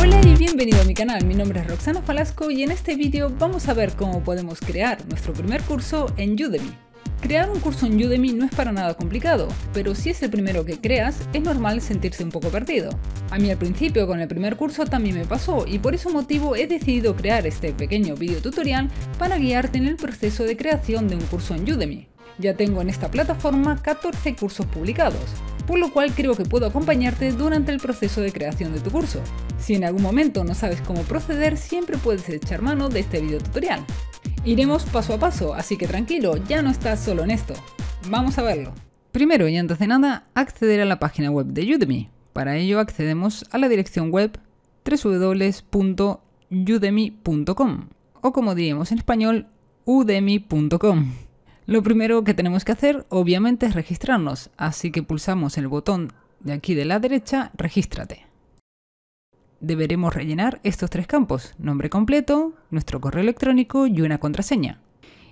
Hola y bienvenido a mi canal, mi nombre es Roxana Falasco y en este vídeo vamos a ver cómo podemos crear nuestro primer curso en Udemy. Crear un curso en Udemy no es para nada complicado, pero si es el primero que creas, es normal sentirse un poco perdido. A mí al principio con el primer curso también me pasó y por ese motivo he decidido crear este pequeño video tutorial para guiarte en el proceso de creación de un curso en Udemy. Ya tengo en esta plataforma 14 cursos publicados, por lo cual creo que puedo acompañarte durante el proceso de creación de tu curso. Si en algún momento no sabes cómo proceder, siempre puedes echar mano de este video tutorial. Iremos paso a paso, así que tranquilo, ya no estás solo en esto. Vamos a verlo. Primero y antes de nada, acceder a la página web de Udemy. Para ello accedemos a la dirección web www.udemy.com o como diríamos en español, udemy.com. Lo primero que tenemos que hacer obviamente es registrarnos, así que pulsamos el botón de aquí de la derecha, regístrate. Deberemos rellenar estos tres campos, nombre completo, nuestro correo electrónico y una contraseña.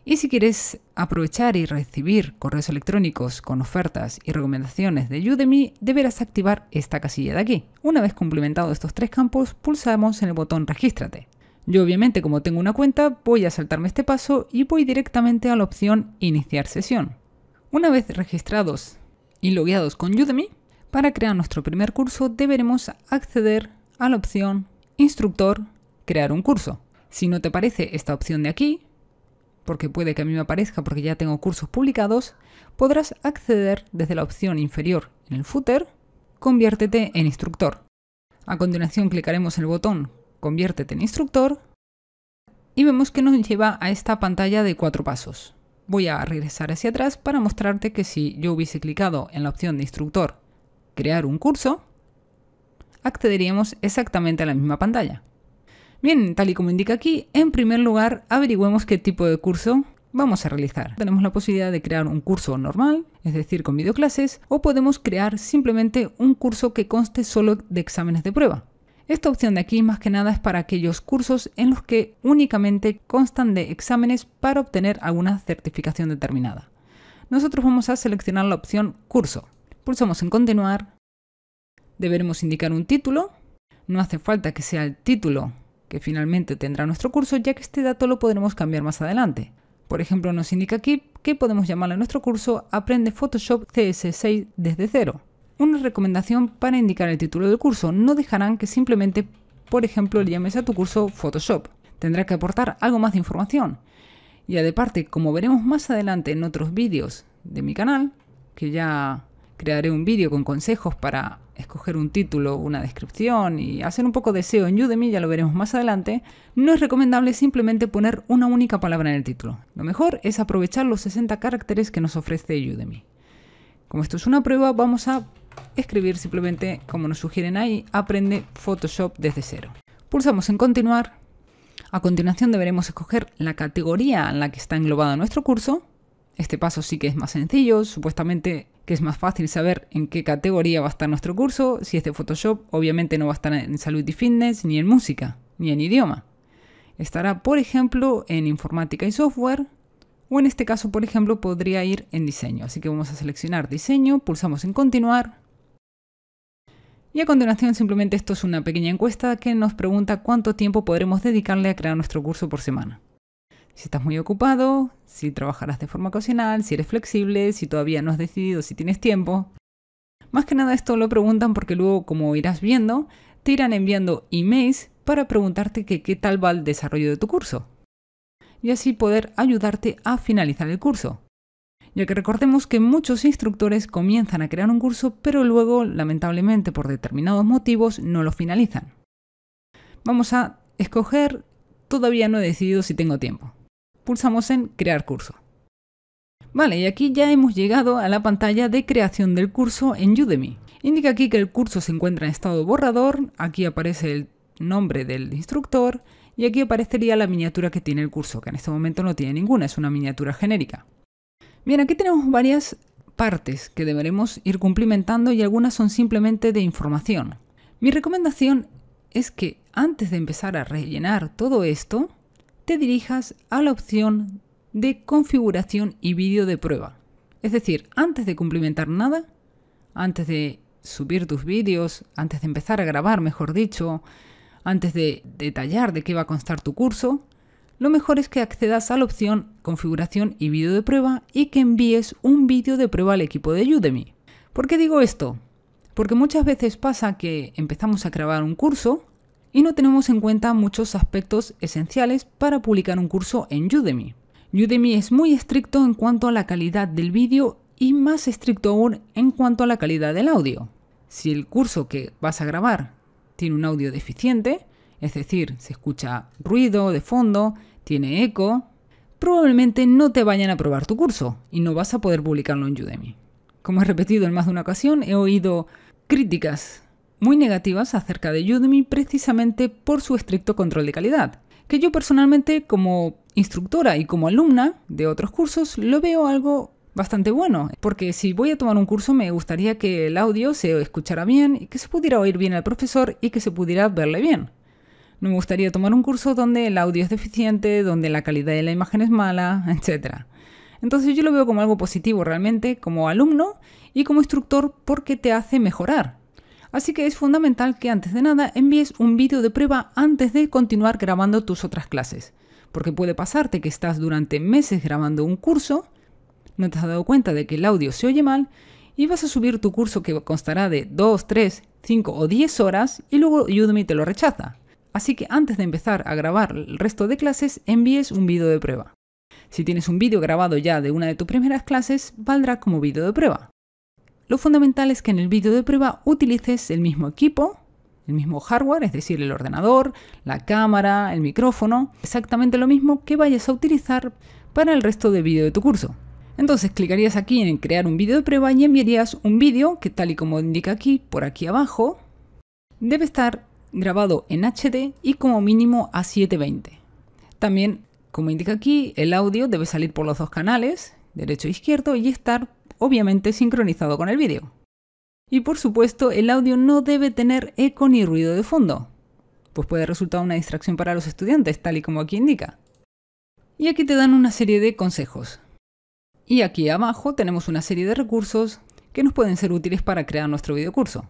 Y si quieres aprovechar y recibir correos electrónicos con ofertas y recomendaciones de Udemy, deberás activar esta casilla de aquí. Una vez cumplimentados estos tres campos, pulsamos en el botón Regístrate. Yo obviamente como tengo una cuenta voy a saltarme este paso y voy directamente a la opción iniciar sesión. Una vez registrados y logueados con Udemy, para crear nuestro primer curso deberemos acceder a la opción instructor crear un curso. Si no te parece esta opción de aquí, porque puede que a mí me aparezca porque ya tengo cursos publicados, podrás acceder desde la opción inferior en el footer, conviértete en instructor. A continuación clicaremos el botón conviértete en instructor. Y vemos que nos lleva a esta pantalla de cuatro pasos. Voy a regresar hacia atrás para mostrarte que si yo hubiese clicado en la opción de instructor, crear un curso, accederíamos exactamente a la misma pantalla. Bien, tal y como indica aquí, en primer lugar averigüemos qué tipo de curso vamos a realizar. Tenemos la posibilidad de crear un curso normal, es decir, con videoclases, o podemos crear simplemente un curso que conste solo de exámenes de prueba. Esta opción de aquí más que nada es para aquellos cursos en los que únicamente constan de exámenes para obtener alguna certificación determinada. Nosotros vamos a seleccionar la opción curso. Pulsamos en continuar. Deberemos indicar un título. No hace falta que sea el título que finalmente tendrá nuestro curso, ya que este dato lo podremos cambiar más adelante. Por ejemplo, nos indica aquí que podemos llamarle a nuestro curso Aprende Photoshop CS6 desde cero una recomendación para indicar el título del curso. No dejarán que simplemente, por ejemplo, le llames a tu curso Photoshop. Tendrás que aportar algo más de información. Y parte como veremos más adelante en otros vídeos de mi canal, que ya crearé un vídeo con consejos para escoger un título, una descripción y hacer un poco de SEO en Udemy, ya lo veremos más adelante, no es recomendable simplemente poner una única palabra en el título. Lo mejor es aprovechar los 60 caracteres que nos ofrece Udemy. Como esto es una prueba, vamos a escribir simplemente, como nos sugieren ahí, aprende Photoshop desde cero. Pulsamos en continuar. A continuación deberemos escoger la categoría en la que está englobado nuestro curso. Este paso sí que es más sencillo, supuestamente que es más fácil saber en qué categoría va a estar nuestro curso. Si es de Photoshop, obviamente no va a estar en salud y fitness, ni en música, ni en idioma. Estará, por ejemplo, en informática y software, o en este caso, por ejemplo, podría ir en diseño. Así que vamos a seleccionar diseño, pulsamos en continuar, y a continuación simplemente esto es una pequeña encuesta que nos pregunta cuánto tiempo podremos dedicarle a crear nuestro curso por semana. Si estás muy ocupado, si trabajarás de forma ocasional, si eres flexible, si todavía no has decidido si tienes tiempo. Más que nada esto lo preguntan porque luego, como irás viendo, te irán enviando emails para preguntarte qué tal va el desarrollo de tu curso. Y así poder ayudarte a finalizar el curso ya que recordemos que muchos instructores comienzan a crear un curso, pero luego, lamentablemente por determinados motivos, no lo finalizan. Vamos a escoger todavía no he decidido si tengo tiempo. Pulsamos en crear curso. Vale, y aquí ya hemos llegado a la pantalla de creación del curso en Udemy. Indica aquí que el curso se encuentra en estado borrador, aquí aparece el nombre del instructor y aquí aparecería la miniatura que tiene el curso, que en este momento no tiene ninguna, es una miniatura genérica. Bien, aquí tenemos varias partes que deberemos ir cumplimentando y algunas son simplemente de información. Mi recomendación es que antes de empezar a rellenar todo esto, te dirijas a la opción de configuración y vídeo de prueba. Es decir, antes de cumplimentar nada, antes de subir tus vídeos, antes de empezar a grabar, mejor dicho, antes de detallar de qué va a constar tu curso, lo mejor es que accedas a la opción Configuración y vídeo de prueba y que envíes un vídeo de prueba al equipo de Udemy. ¿Por qué digo esto? Porque muchas veces pasa que empezamos a grabar un curso y no tenemos en cuenta muchos aspectos esenciales para publicar un curso en Udemy. Udemy es muy estricto en cuanto a la calidad del vídeo y más estricto aún en cuanto a la calidad del audio. Si el curso que vas a grabar tiene un audio deficiente, es decir, se escucha ruido de fondo, tiene eco, probablemente no te vayan a aprobar tu curso y no vas a poder publicarlo en Udemy. Como he repetido en más de una ocasión, he oído críticas muy negativas acerca de Udemy precisamente por su estricto control de calidad, que yo personalmente como instructora y como alumna de otros cursos lo veo algo bastante bueno, porque si voy a tomar un curso me gustaría que el audio se escuchara bien, que se pudiera oír bien al profesor y que se pudiera verle bien. No me gustaría tomar un curso donde el audio es deficiente, donde la calidad de la imagen es mala, etc. Entonces yo lo veo como algo positivo realmente como alumno y como instructor porque te hace mejorar. Así que es fundamental que antes de nada envíes un vídeo de prueba antes de continuar grabando tus otras clases. Porque puede pasarte que estás durante meses grabando un curso, no te has dado cuenta de que el audio se oye mal y vas a subir tu curso que constará de 2, 3, 5 o 10 horas y luego Udemy te lo rechaza. Así que antes de empezar a grabar el resto de clases, envíes un vídeo de prueba. Si tienes un vídeo grabado ya de una de tus primeras clases, valdrá como vídeo de prueba. Lo fundamental es que en el vídeo de prueba utilices el mismo equipo, el mismo hardware, es decir, el ordenador, la cámara, el micrófono, exactamente lo mismo que vayas a utilizar para el resto del vídeo de tu curso. Entonces clicarías aquí en crear un vídeo de prueba y enviarías un vídeo que tal y como indica aquí, por aquí abajo, debe estar grabado en HD y como mínimo a 720. También, como indica aquí, el audio debe salir por los dos canales, derecho e izquierdo, y estar obviamente sincronizado con el vídeo. Y por supuesto, el audio no debe tener eco ni ruido de fondo, pues puede resultar una distracción para los estudiantes, tal y como aquí indica. Y aquí te dan una serie de consejos. Y aquí abajo tenemos una serie de recursos que nos pueden ser útiles para crear nuestro videocurso.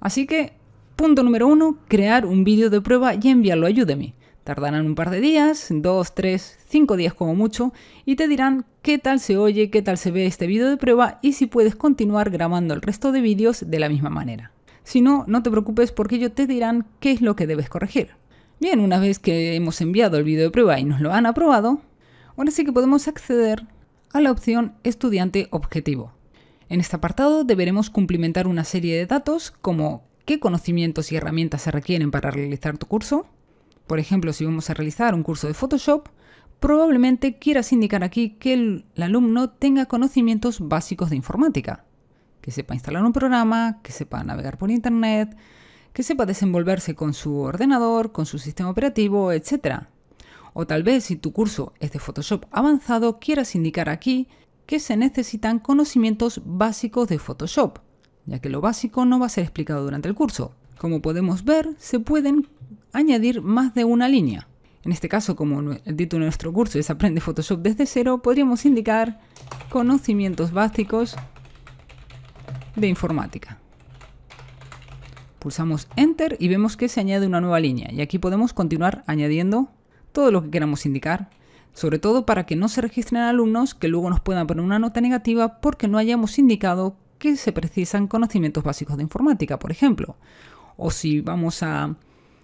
Así que Punto número uno, crear un vídeo de prueba y enviarlo a Udemy. Tardarán un par de días, dos, tres, cinco días como mucho, y te dirán qué tal se oye, qué tal se ve este vídeo de prueba y si puedes continuar grabando el resto de vídeos de la misma manera. Si no, no te preocupes porque ellos te dirán qué es lo que debes corregir. Bien, una vez que hemos enviado el vídeo de prueba y nos lo han aprobado, ahora sí que podemos acceder a la opción estudiante objetivo. En este apartado deberemos cumplimentar una serie de datos como qué conocimientos y herramientas se requieren para realizar tu curso. Por ejemplo, si vamos a realizar un curso de Photoshop, probablemente quieras indicar aquí que el, alumno tenga conocimientos básicos de informática, que sepa instalar un programa, que sepa navegar por Internet, que sepa desenvolverse con su ordenador, con su sistema operativo, etc. O tal vez si tu curso es de Photoshop avanzado, quieras indicar aquí que se necesitan conocimientos básicos de Photoshop, ya que lo básico no va a ser explicado durante el curso. Como podemos ver, se pueden añadir más de una línea. En este caso, como el título de nuestro curso es Aprende Photoshop desde cero, podríamos indicar conocimientos básicos de informática. Pulsamos Enter y vemos que se añade una nueva línea y aquí podemos continuar añadiendo todo lo que queramos indicar, sobre todo para que no se registren alumnos que luego nos puedan poner una nota negativa porque no hayamos indicado se precisan conocimientos básicos de informática, por ejemplo. O si vamos a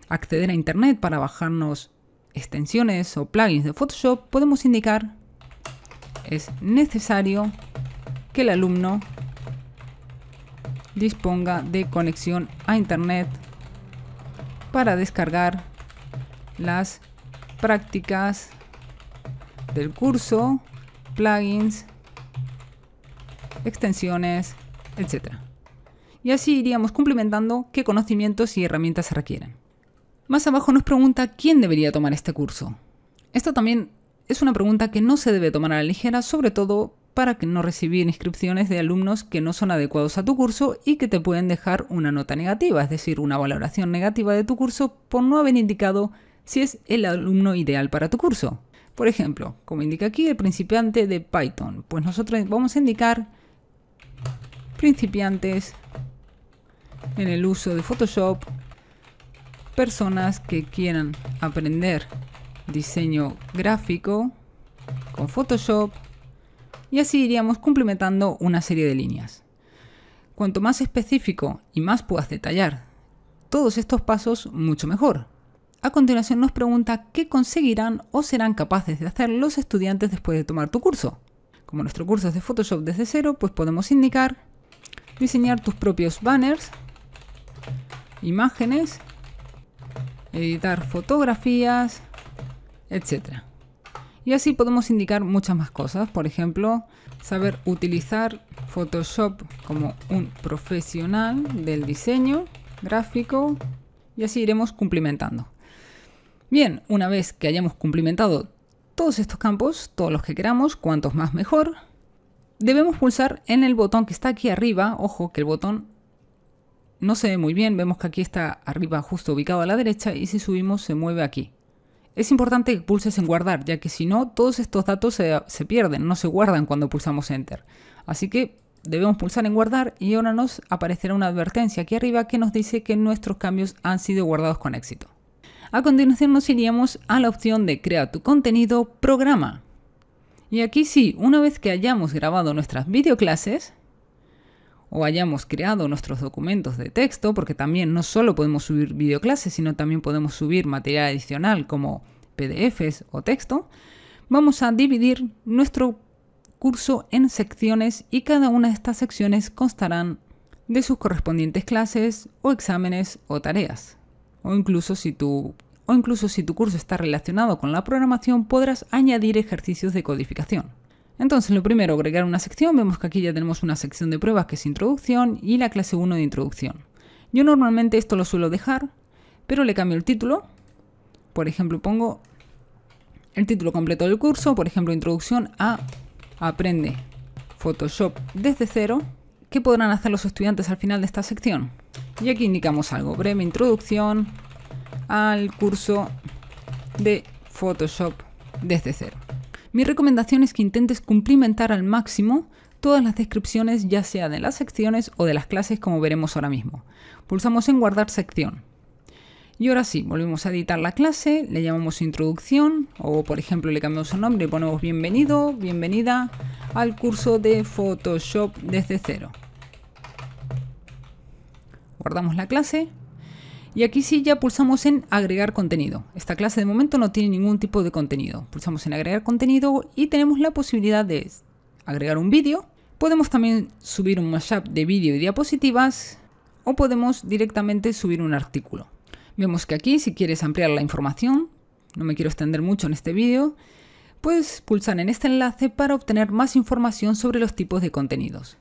acceder a Internet para bajarnos extensiones o plugins de Photoshop, podemos indicar es necesario que el alumno disponga de conexión a Internet para descargar las prácticas del curso, plugins, extensiones etc. Y así iríamos cumplimentando qué conocimientos y herramientas se requieren. Más abajo nos pregunta quién debería tomar este curso. Esta también es una pregunta que no se debe tomar a la ligera, sobre todo para que no recibir inscripciones de alumnos que no son adecuados a tu curso y que te pueden dejar una nota negativa, es decir, una valoración negativa de tu curso por no haber indicado si es el alumno ideal para tu curso. Por ejemplo, como indica aquí el principiante de Python, pues nosotros vamos a indicar principiantes en el uso de Photoshop, personas que quieran aprender diseño gráfico con Photoshop y así iríamos complementando una serie de líneas. Cuanto más específico y más puedas detallar todos estos pasos, mucho mejor. A continuación nos pregunta qué conseguirán o serán capaces de hacer los estudiantes después de tomar tu curso. Como nuestro curso es de Photoshop desde cero, pues podemos indicar diseñar tus propios banners, imágenes, editar fotografías, etcétera Y así podemos indicar muchas más cosas, por ejemplo, saber utilizar Photoshop como un profesional del diseño gráfico y así iremos cumplimentando. Bien, una vez que hayamos cumplimentado todos estos campos, todos los que queramos, cuantos más mejor, debemos pulsar en el botón que está aquí arriba. Ojo que el botón no se ve muy bien, vemos que aquí está arriba justo ubicado a la derecha y si subimos se mueve aquí. Es importante que pulses en guardar, ya que si no, todos estos datos se, pierden, no se guardan cuando pulsamos Enter. Así que debemos pulsar en guardar y ahora nos aparecerá una advertencia aquí arriba que nos dice que nuestros cambios han sido guardados con éxito. A continuación nos iríamos a la opción de crear tu contenido, programa. Y aquí sí, una vez que hayamos grabado nuestras videoclases o hayamos creado nuestros documentos de texto, porque también no solo podemos subir videoclases, sino también podemos subir material adicional como PDFs o texto, vamos a dividir nuestro curso en secciones y cada una de estas secciones constarán de sus correspondientes clases o exámenes o tareas. O incluso si tú o incluso si tu curso está relacionado con la programación podrás añadir ejercicios de codificación. Entonces lo primero, agregar una sección, vemos que aquí ya tenemos una sección de pruebas que es introducción y la clase 1 de introducción. Yo normalmente esto lo suelo dejar, pero le cambio el título, por ejemplo pongo el título completo del curso, por ejemplo introducción a aprende Photoshop desde cero, ¿qué podrán hacer los estudiantes al final de esta sección? Y aquí indicamos algo, breve introducción, al curso de Photoshop desde cero. Mi recomendación es que intentes cumplimentar al máximo todas las descripciones ya sea de las secciones o de las clases como veremos ahora mismo. Pulsamos en guardar sección. Y ahora sí, volvemos a editar la clase, le llamamos introducción o por ejemplo le cambiamos el nombre y ponemos bienvenido, bienvenida al curso de Photoshop desde cero. Guardamos la clase y aquí sí ya pulsamos en agregar contenido. Esta clase de momento no tiene ningún tipo de contenido. Pulsamos en agregar contenido y tenemos la posibilidad de agregar un vídeo. Podemos también subir un mashup de vídeo y diapositivas o podemos directamente subir un artículo. Vemos que aquí si quieres ampliar la información, no me quiero extender mucho en este vídeo, puedes pulsar en este enlace para obtener más información sobre los tipos de contenidos.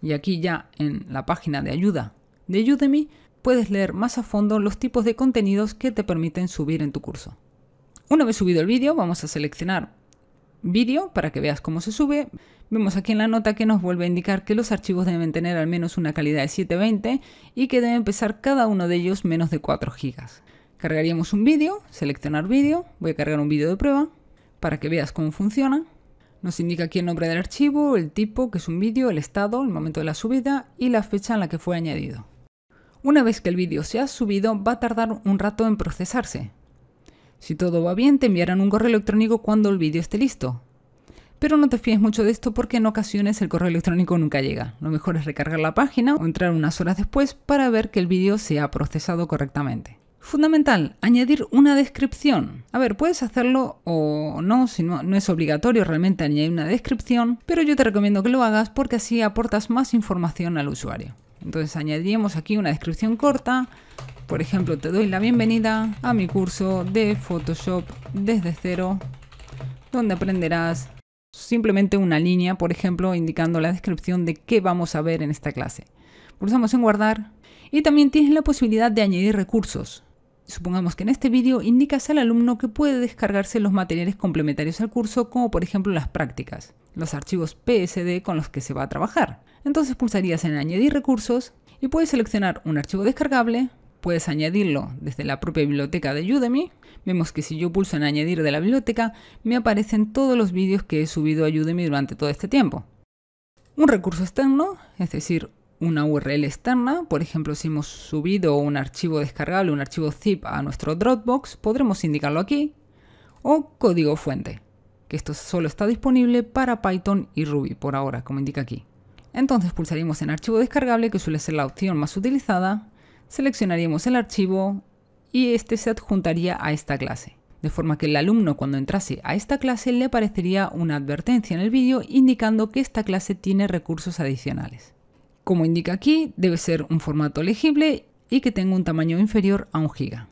Y aquí ya en la página de ayuda de Udemy puedes leer más a fondo los tipos de contenidos que te permiten subir en tu curso. Una vez subido el vídeo, vamos a seleccionar vídeo para que veas cómo se sube. Vemos aquí en la nota que nos vuelve a indicar que los archivos deben tener al menos una calidad de 720 y que deben pesar cada uno de ellos menos de 4 GB. Cargaríamos un vídeo, seleccionar vídeo, voy a cargar un vídeo de prueba para que veas cómo funciona. Nos indica aquí el nombre del archivo, el tipo, que es un vídeo, el estado, el momento de la subida y la fecha en la que fue añadido. Una vez que el vídeo se ha subido, va a tardar un rato en procesarse. Si todo va bien, te enviarán un correo electrónico cuando el vídeo esté listo. Pero no te fíes mucho de esto porque en ocasiones el correo electrónico nunca llega. Lo mejor es recargar la página o entrar unas horas después para ver que el vídeo se ha procesado correctamente. Fundamental, añadir una descripción. A ver, puedes hacerlo o no, si no, no, es obligatorio realmente añadir una descripción, pero yo te recomiendo que lo hagas porque así aportas más información al usuario. Entonces añadimos aquí una descripción corta. Por ejemplo, te doy la bienvenida a mi curso de Photoshop desde cero, donde aprenderás simplemente una línea, por ejemplo, indicando la descripción de qué vamos a ver en esta clase. Pulsamos en guardar y también tienes la posibilidad de añadir recursos. Supongamos que en este vídeo indicas al alumno que puede descargarse los materiales complementarios al curso, como por ejemplo las prácticas, los archivos PSD con los que se va a trabajar. Entonces pulsarías en Añadir recursos y puedes seleccionar un archivo descargable, puedes añadirlo desde la propia biblioteca de Udemy. Vemos que si yo pulso en añadir de la biblioteca, me aparecen todos los vídeos que he subido a Udemy durante todo este tiempo. Un recurso externo, es decir, una URL externa, por ejemplo si hemos subido un archivo descargable, un archivo zip a nuestro Dropbox, podremos indicarlo aquí, o código fuente, que esto solo está disponible para Python y Ruby por ahora, como indica aquí. Entonces pulsaríamos en archivo descargable, que suele ser la opción más utilizada, seleccionaríamos el archivo y este se adjuntaría a esta clase. De forma que el alumno cuando entrase a esta clase le aparecería una advertencia en el vídeo indicando que esta clase tiene recursos adicionales. Como indica aquí, debe ser un formato legible y que tenga un tamaño inferior a un giga.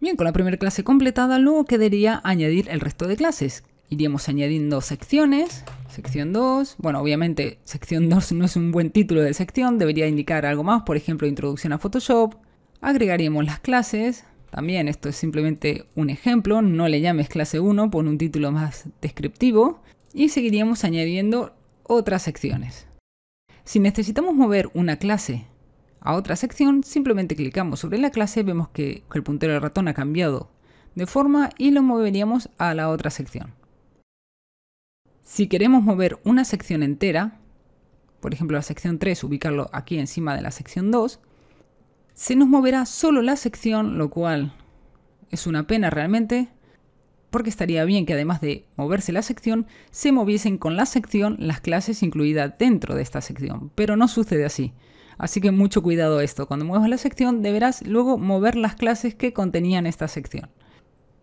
Bien, con la primera clase completada, luego quedaría añadir el resto de clases. Iríamos añadiendo secciones, sección 2, bueno, obviamente sección 2 no es un buen título de sección, debería indicar algo más, por ejemplo, introducción a Photoshop. Agregaríamos las clases, también esto es simplemente un ejemplo, no le llames clase 1, pon un título más descriptivo. Y seguiríamos añadiendo otras secciones. Si necesitamos mover una clase a otra sección, simplemente clicamos sobre la clase, vemos que el puntero del ratón ha cambiado de forma y lo moveríamos a la otra sección. Si queremos mover una sección entera, por ejemplo la sección 3, ubicarlo aquí encima de la sección 2, se nos moverá solo la sección, lo cual es una pena realmente, porque estaría bien que además de moverse la sección, se moviesen con la sección las clases incluidas dentro de esta sección, pero no sucede así. Así que mucho cuidado esto, cuando muevas la sección deberás luego mover las clases que contenían esta sección.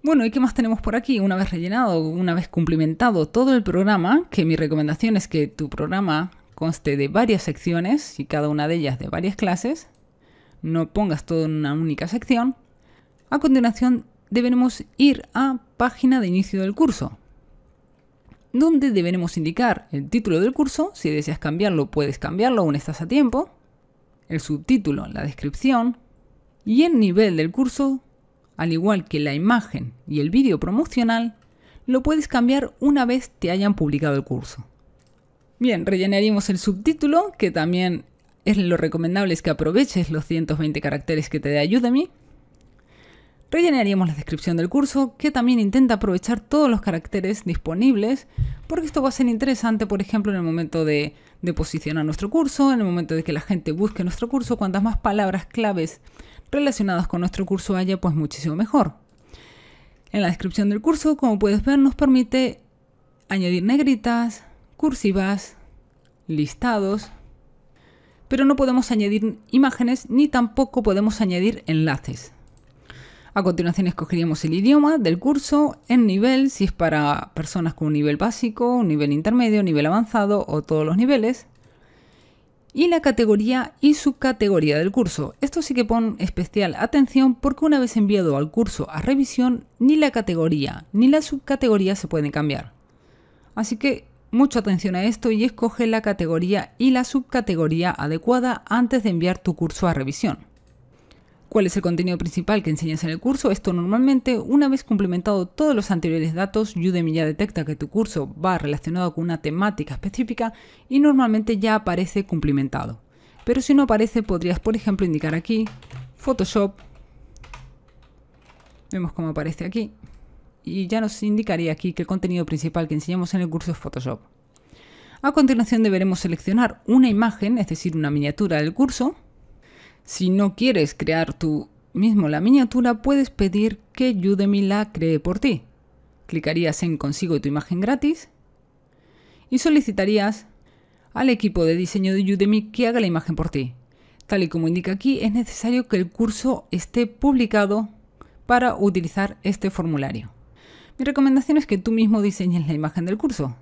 Bueno, ¿y qué más tenemos por aquí? Una vez rellenado, una vez cumplimentado todo el programa, que mi recomendación es que tu programa conste de varias secciones y cada una de ellas de varias clases, no pongas todo en una única sección. A continuación, deberemos ir a página de inicio del curso, donde deberemos indicar el título del curso, si deseas cambiarlo puedes cambiarlo, aún estás a tiempo, el subtítulo, la descripción y el nivel del curso, al igual que la imagen y el vídeo promocional, lo puedes cambiar una vez te hayan publicado el curso. Bien, rellenaremos el subtítulo, que también es lo recomendable es que aproveches los 120 caracteres que te dé Udemy, Rellenaríamos la descripción del curso, que también intenta aprovechar todos los caracteres disponibles, porque esto va a ser interesante, por ejemplo, en el momento de, de posicionar nuestro curso, en el momento de que la gente busque nuestro curso, cuantas más palabras claves relacionadas con nuestro curso haya, pues muchísimo mejor. En la descripción del curso, como puedes ver, nos permite añadir negritas, cursivas, listados, pero no podemos añadir imágenes ni tampoco podemos añadir enlaces. A continuación escogeríamos el idioma del curso, el nivel, si es para personas con un nivel básico, un nivel intermedio, nivel avanzado o todos los niveles. Y la categoría y subcategoría del curso. Esto sí que pon especial atención porque una vez enviado al curso a revisión, ni la categoría ni la subcategoría se pueden cambiar. Así que mucha atención a esto y escoge la categoría y la subcategoría adecuada antes de enviar tu curso a revisión cuál es el contenido principal que enseñas en el curso. Esto normalmente, una vez complementado todos los anteriores datos, Udemy ya detecta que tu curso va relacionado con una temática específica y normalmente ya aparece complementado. Pero si no aparece, podrías, por ejemplo, indicar aquí Photoshop. Vemos cómo aparece aquí. Y ya nos indicaría aquí que el contenido principal que enseñamos en el curso es Photoshop. A continuación deberemos seleccionar una imagen, es decir, una miniatura del curso, si no quieres crear tú mismo la miniatura, puedes pedir que Udemy la cree por ti. Clicarías en Consigo tu imagen gratis y solicitarías al equipo de diseño de Udemy que haga la imagen por ti. Tal y como indica aquí, es necesario que el curso esté publicado para utilizar este formulario. Mi recomendación es que tú mismo diseñes la imagen del curso.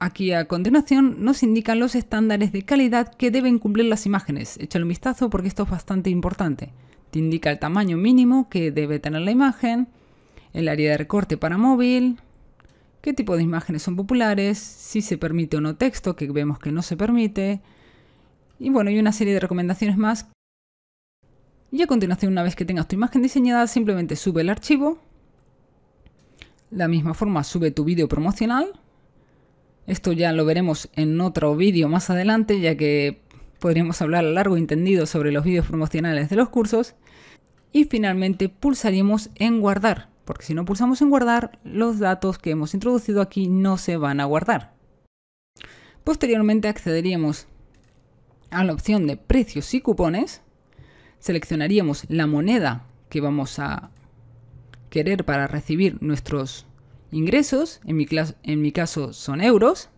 Aquí a continuación nos indican los estándares de calidad que deben cumplir las imágenes. Échale un vistazo porque esto es bastante importante. Te indica el tamaño mínimo que debe tener la imagen, el área de recorte para móvil, qué tipo de imágenes son populares, si se permite o no texto, que vemos que no se permite, y bueno, y una serie de recomendaciones más. Y a continuación, una vez que tengas tu imagen diseñada, simplemente sube el archivo. La misma forma, sube tu vídeo promocional esto ya lo veremos en otro vídeo más adelante, ya que podríamos hablar a largo y entendido sobre los vídeos promocionales de los cursos. Y finalmente pulsaríamos en guardar, porque si no pulsamos en guardar, los datos que hemos introducido aquí no se van a guardar. Posteriormente accederíamos a la opción de precios y cupones, seleccionaríamos la moneda que vamos a querer para recibir nuestros ingresos, en mi, en mi caso son euros,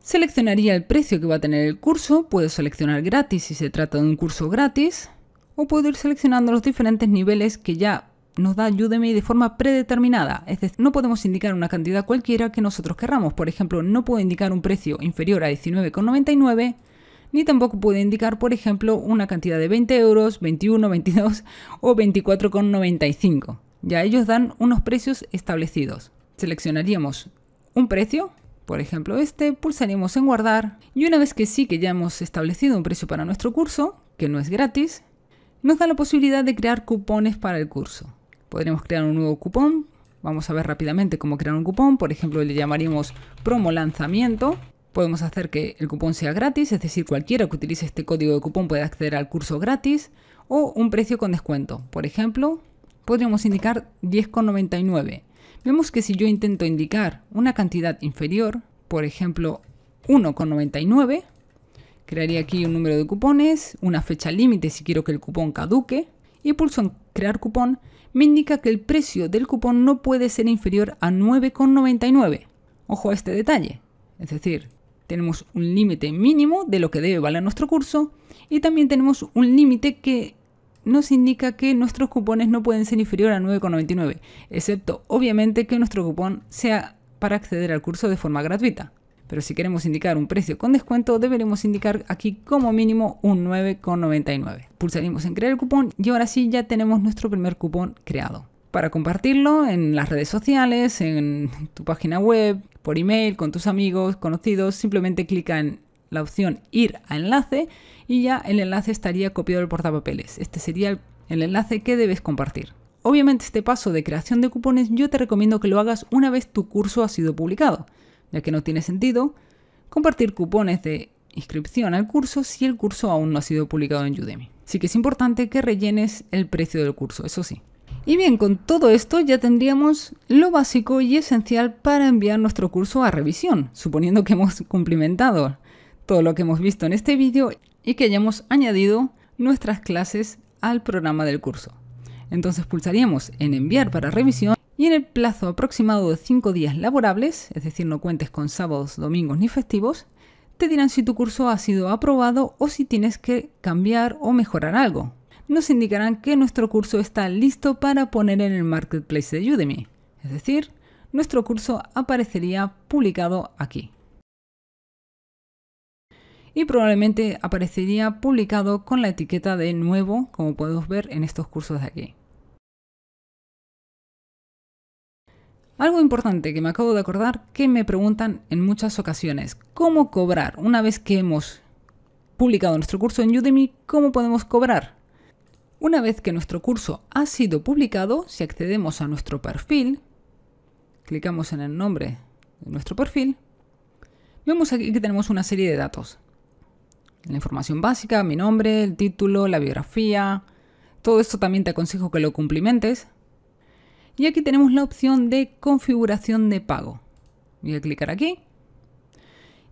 seleccionaría el precio que va a tener el curso, puedo seleccionar gratis si se trata de un curso gratis, o puedo ir seleccionando los diferentes niveles que ya nos da Udemy de forma predeterminada, es decir, no podemos indicar una cantidad cualquiera que nosotros querramos, por ejemplo, no puedo indicar un precio inferior a 19,99, ni tampoco puedo indicar, por ejemplo, una cantidad de 20 euros, 21, 22 o 24,95. Ya ellos dan unos precios establecidos seleccionaríamos un precio, por ejemplo este, pulsaríamos en guardar y una vez que sí que ya hemos establecido un precio para nuestro curso, que no es gratis, nos da la posibilidad de crear cupones para el curso. Podremos crear un nuevo cupón, vamos a ver rápidamente cómo crear un cupón, por ejemplo le llamaríamos promo lanzamiento, podemos hacer que el cupón sea gratis, es decir, cualquiera que utilice este código de cupón puede acceder al curso gratis, o un precio con descuento, por ejemplo, podríamos indicar 10,99 vemos que si yo intento indicar una cantidad inferior, por ejemplo 1,99, crearía aquí un número de cupones, una fecha límite si quiero que el cupón caduque, y pulso en crear cupón, me indica que el precio del cupón no puede ser inferior a 9,99. Ojo a este detalle, es decir, tenemos un límite mínimo de lo que debe valer nuestro curso y también tenemos un límite que nos indica que nuestros cupones no pueden ser inferior a 9,99, excepto obviamente que nuestro cupón sea para acceder al curso de forma gratuita. Pero si queremos indicar un precio con descuento, deberemos indicar aquí como mínimo un 9,99. Pulsaremos en crear el cupón y ahora sí ya tenemos nuestro primer cupón creado. Para compartirlo en las redes sociales, en tu página web, por email, con tus amigos, conocidos, simplemente clica en la opción ir a enlace y ya el enlace estaría copiado del portapapeles. Este sería el enlace que debes compartir. Obviamente este paso de creación de cupones yo te recomiendo que lo hagas una vez tu curso ha sido publicado, ya que no tiene sentido compartir cupones de inscripción al curso si el curso aún no ha sido publicado en Udemy. Así que es importante que rellenes el precio del curso, eso sí. Y bien, con todo esto ya tendríamos lo básico y esencial para enviar nuestro curso a revisión, suponiendo que hemos cumplimentado todo lo que hemos visto en este vídeo y que hayamos añadido nuestras clases al programa del curso. Entonces pulsaríamos en enviar para revisión y en el plazo aproximado de 5 días laborables, es decir, no cuentes con sábados, domingos ni festivos, te dirán si tu curso ha sido aprobado o si tienes que cambiar o mejorar algo. Nos indicarán que nuestro curso está listo para poner en el marketplace de Udemy, es decir, nuestro curso aparecería publicado aquí y probablemente aparecería publicado con la etiqueta de nuevo, como podemos ver en estos cursos de aquí. Algo importante que me acabo de acordar que me preguntan en muchas ocasiones, ¿cómo cobrar una vez que hemos publicado nuestro curso en Udemy? ¿Cómo podemos cobrar? Una vez que nuestro curso ha sido publicado, si accedemos a nuestro perfil, clicamos en el nombre de nuestro perfil, vemos aquí que tenemos una serie de datos. La información básica, mi nombre, el título, la biografía. Todo esto también te aconsejo que lo cumplimentes. Y aquí tenemos la opción de configuración de pago. Voy a clicar aquí.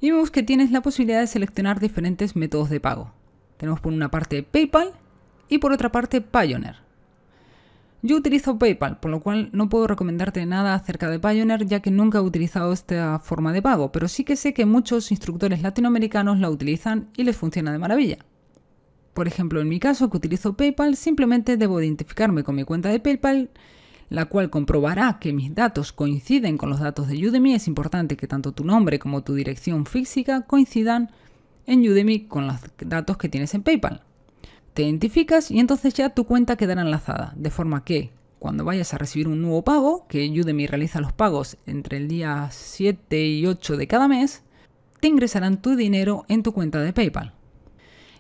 Y vemos que tienes la posibilidad de seleccionar diferentes métodos de pago. Tenemos por una parte PayPal y por otra parte Payoneer. Yo utilizo PayPal, por lo cual no puedo recomendarte nada acerca de Pioneer ya que nunca he utilizado esta forma de pago, pero sí que sé que muchos instructores latinoamericanos la utilizan y les funciona de maravilla. Por ejemplo, en mi caso que utilizo PayPal, simplemente debo identificarme con mi cuenta de PayPal, la cual comprobará que mis datos coinciden con los datos de Udemy. Es importante que tanto tu nombre como tu dirección física coincidan en Udemy con los datos que tienes en PayPal te identificas y entonces ya tu cuenta quedará enlazada, de forma que cuando vayas a recibir un nuevo pago, que Udemy realiza los pagos entre el día 7 y 8 de cada mes, te ingresarán tu dinero en tu cuenta de PayPal.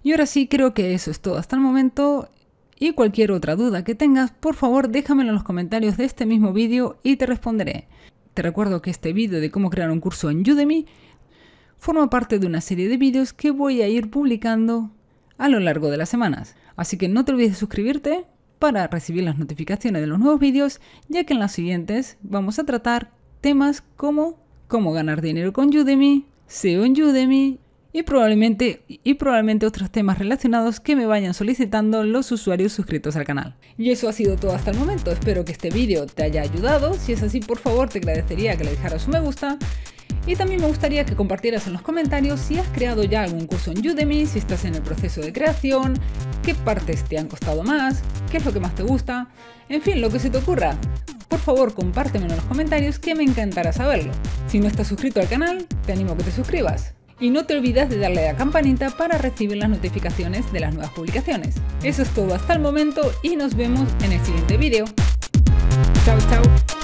Y ahora sí, creo que eso es todo hasta el momento. Y cualquier otra duda que tengas, por favor déjamelo en los comentarios de este mismo vídeo y te responderé. Te recuerdo que este vídeo de cómo crear un curso en Udemy forma parte de una serie de vídeos que voy a ir publicando a lo largo de las semanas. Así que no te olvides de suscribirte para recibir las notificaciones de los nuevos vídeos, ya que en las siguientes vamos a tratar temas como cómo ganar dinero con Udemy, SEO en Udemy y probablemente, y probablemente otros temas relacionados que me vayan solicitando los usuarios suscritos al canal. Y eso ha sido todo hasta el momento, espero que este vídeo te haya ayudado, si es así por favor te agradecería que le dejaras un me gusta y también me gustaría que compartieras en los comentarios si has creado ya algún curso en Udemy, si estás en el proceso de creación, qué partes te han costado más, qué es lo que más te gusta, en fin, lo que se te ocurra. Por favor, compártemelo en los comentarios que me encantará saberlo. Si no estás suscrito al canal, te animo a que te suscribas. Y no te olvides de darle a la campanita para recibir las notificaciones de las nuevas publicaciones. Eso es todo hasta el momento y nos vemos en el siguiente vídeo. Chao, chao.